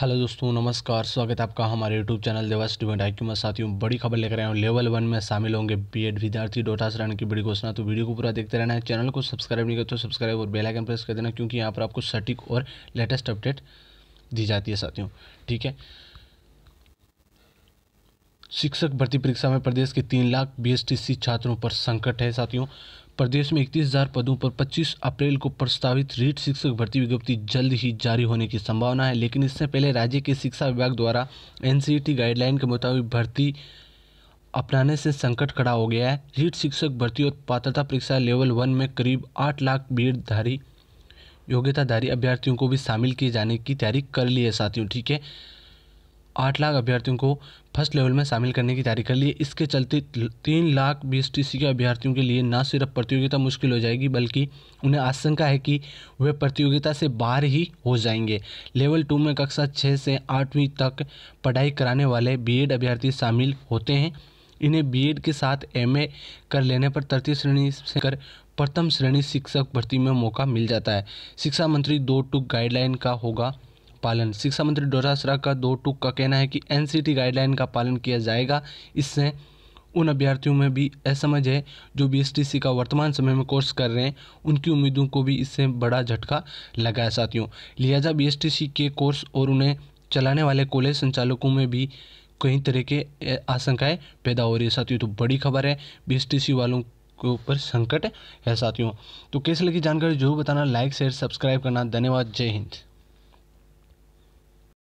hello दोस्तों नमस्कार स्वागत है आपका हमारे YouTube channel Deva student I Q में साथियों बड़ी खबर लेकर आए हूँ लेवल वन में शामिल होंगे बीएड विद्यार्थी डोटा शरण की बड़ी घोषणा तो वीडियो को पूरा देखते रहना है चैनल को सब्सक्राइब नहीं करते तो सब्सक्राइब और बेल आइकन प्रेस कर देना क्योंकि यहाँ पर आपको सटीक और लेटेस्ट अपडेट दी जाती है साथियों ठीक है शिक्षक भर्ती परीक्षा में प्रदेश के तीन लाख बी छात्रों पर संकट है साथियों प्रदेश में इकतीस हजार पदों पर 25 अप्रैल को प्रस्तावित रीट शिक्षक भर्ती विज्ञप्ति जल्द ही जारी होने की संभावना है लेकिन इससे पहले राज्य के शिक्षा विभाग द्वारा एन गाइडलाइन के मुताबिक भर्ती अपनाने से संकट खड़ा हो गया है रीट शिक्षक भर्ती और पात्रता परीक्षा लेवल वन में करीब आठ लाख बीड़धारी योग्यताधारी अभ्यर्थियों को भी शामिल किए जाने की तैयारी कर ली है साथियों ठीक है आठ लाख अभ्यर्थियों को फर्स्ट लेवल में शामिल करने की तैयारी कर ली है इसके चलते तीन lakh B S T C के अभ्यर्थियों के लिए न सिर्फ प्रतियोगिता मुश्किल हो जाएगी बल्कि उन्हें आशंका है कि वे प्रतियोगिता से बाहर ही हो जाएंगे लेवल टू में कक्षा छः से आठवीं तक पढ़ाई कराने वाले बी अभ्यर्थी शामिल होते हैं इन्हें बी के साथ एम कर लेने पर तृतीय श्रेणी से कर प्रथम श्रेणी शिक्षक भर्ती में मौका मिल जाता है शिक्षा मंत्री दो टू गाइडलाइन का होगा पालन शिक्षा मंत्री डोरा सरा का दो टूक का कहना है कि एनसीटी गाइडलाइन का पालन किया जाएगा इससे उन अभ्यर्थियों में भी असमझ है जो बीएसटीसी का वर्तमान समय में कोर्स कर रहे हैं उनकी उम्मीदों को भी इससे बड़ा झटका लगा है साथियों लिहाजा बीएसटीसी के कोर्स और उन्हें चलाने वाले कॉलेज संचालकों में भी कई तरह के आशंकाएँ पैदा हो रही है साथियों तो बड़ी खबर है बी वालों के ऊपर संकट है साथियों तो कैसे लगी जानकारी जरूर बताना लाइक शेयर सब्सक्राइब करना धन्यवाद जय हिंद